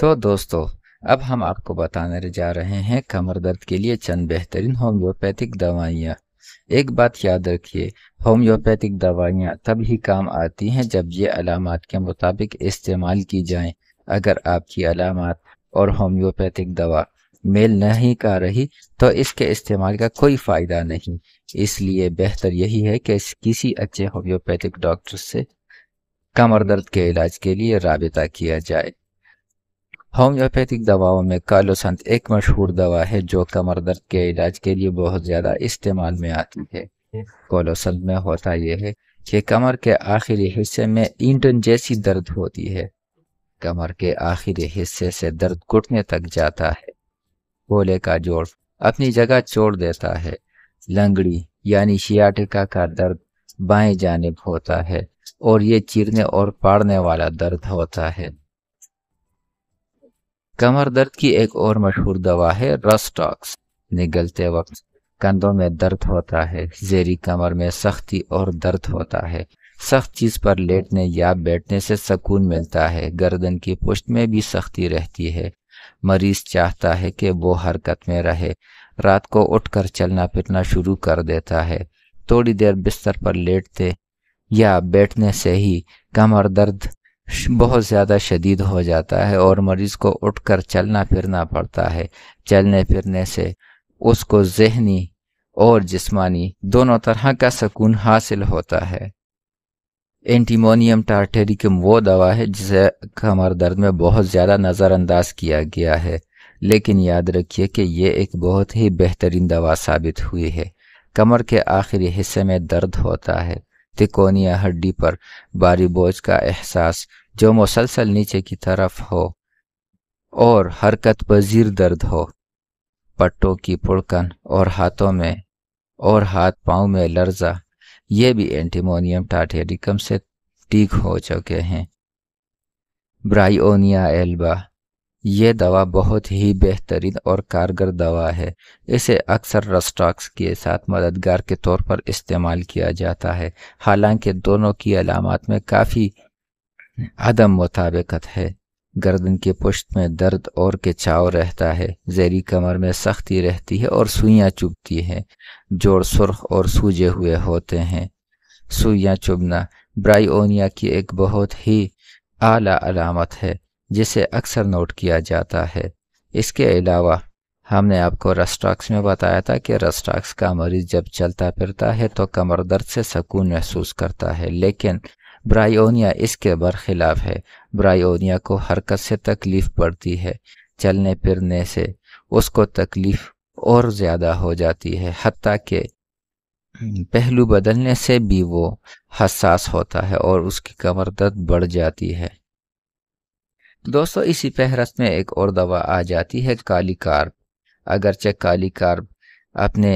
तो दोस्तों अब हम आपको बताने जा रहे हैं कमर दर्द के लिए चंद बेहतरीन होम्योपैथिक दवाइयाँ एक बात याद रखिए होम्योपैथिक दवाइयाँ तब ही काम आती हैं जब ये अलामत के मुताबिक इस्तेमाल की जाएं। अगर आपकी अलामत और होम्योपैथिक दवा मेल नहीं कर रही तो इसके इस्तेमाल का कोई फ़ायदा नहीं इसलिए बेहतर यही है कि किसी अच्छे होम्योपैथिक डॉक्टर से कमर दर्द के इलाज के लिए रबता किया जाए होम्योपैथिक दवाओं में कालोसंत एक मशहूर दवा है जो कमर दर्द के इलाज के लिए बहुत ज़्यादा इस्तेमाल में आती है कालोसंत में होता यह है कि कमर के आखिरी हिस्से में ईंटन जैसी दर्द होती है कमर के आखिरी हिस्से से दर्द घुटने तक जाता है गोले का जोड़ अपनी जगह छोड़ देता है लंगड़ी यानी शियाटिका का दर्द बाएं जानब होता है और ये चीरने और पाड़ने वाला दर्द होता है कमर दर्द की एक और मशहूर दवा है रस्टॉक्स निगलते वक्त कंधों में दर्द होता है जेरी कमर में सख्ती और दर्द होता है सख्त चीज पर लेटने या बैठने से सुकून मिलता है गर्दन की पुष्ट में भी सख्ती रहती है मरीज चाहता है कि वो हरकत में रहे रात को उठकर चलना फिरना शुरू कर देता है थोड़ी देर बिस्तर पर लेटते या बैठने से ही कमर दर्द बहुत ज़्यादा शदीद हो जाता है और मरीज़ को उठकर चलना फिरना पड़ता है चलने फिरने से उसको जहनी और जिस्मानी दोनों तरह का सुकून हासिल होता है एंटीमोनियम टार्टेरिकम वो दवा है जिसे कमर दर्द में बहुत ज़्यादा नज़रअंदाज किया गया है लेकिन याद रखिए कि यह एक बहुत ही बेहतरीन दवा साबित हुई है कमर के आखिरी हिस्से में दर्द होता है तिकोनिया हड्डी पर बारी बोझ का एहसास जो मुसलसल नीचे की तरफ हो और हरकत पजीर दर्द हो पट्टों की पुड़कन और हाथों में और हाथ पाँव में लर्जा ये भी एंटीमोनियम टाटेडिकम से ठीक हो चुके हैं ब्राइओनिया एल्बा ये दवा बहुत ही बेहतरीन और कारगर दवा है इसे अक्सर रस्टॉक्स के साथ मददगार के तौर पर इस्तेमाल किया जाता है हालांकि दोनों की अलामत में काफ़ी आदम मुताबिकत है गर्दन के पुश्त में दर्द और के चाव रहता है जहरी कमर में सख्ती रहती है और सुइयाँ चुभती हैं जोड़ सुर्ख और सूजे हुए होते हैं सुइयाँ चुभना ब्राइओनिया की एक बहुत ही आला अलामत है जिसे अक्सर नोट किया जाता है इसके अलावा हमने आपको रस्टॉक्स में बताया था कि रस्टॉक्स का मरीज जब चलता फिरता है तो कमर दर्द से सुकून महसूस करता है लेकिन ब्रायोनिया इसके बरखिलाफ है ब्रायोनिया को हरकत से तकलीफ पड़ती है चलने फिरने से उसको तकलीफ और ज़्यादा हो जाती है हती के पहलू बदलने से भी वो हसास होता है और उसकी कमर दर्द बढ़ जाती है दोस्तों इसी फहरस्त में एक और दवा आ जाती है काली कार्ब अगरचे काली कार्ब अपने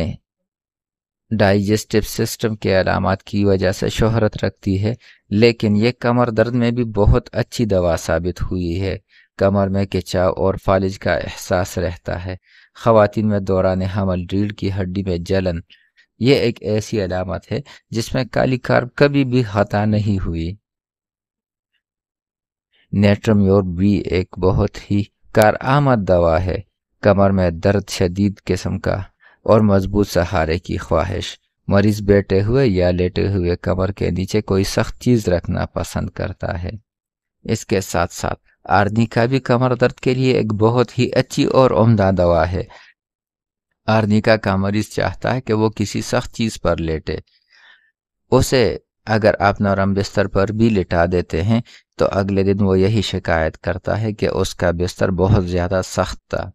डाइजेस्टिव सिस्टम के अलामत की वजह से शहरत रखती है लेकिन ये कमर दर्द में भी बहुत अच्छी दवा साबित हुई है कमर में खिंचाव और फालिज का एहसास रहता है ख़वान में दौरान हमल रीढ़ की हड्डी में जलन ये एक ऐसी अलामत है जिसमें काली कार कभी भी खता नहीं हुई नेट्रम्योर भी एक बहुत ही कारआमद दवा है कमर में दर्द शदीद किस्म का और मजबूत सहारे की ख्वाहिश मरीज बैठे हुए या लेटे हुए कमर के नीचे कोई सख्त चीज़ रखना पसंद करता है इसके साथ साथ आर्नी का भी कमर दर्द के लिए एक बहुत ही अच्छी और उम्दा दवा है आर्निका का मरीज चाहता है कि वो किसी सख्त चीज़ पर लेटे उसे अगर आप नरम बिस्तर पर भी लिटा देते हैं तो अगले दिन वो यही शिकायत करता है कि उसका बिस्तर बहुत ज़्यादा सख्त था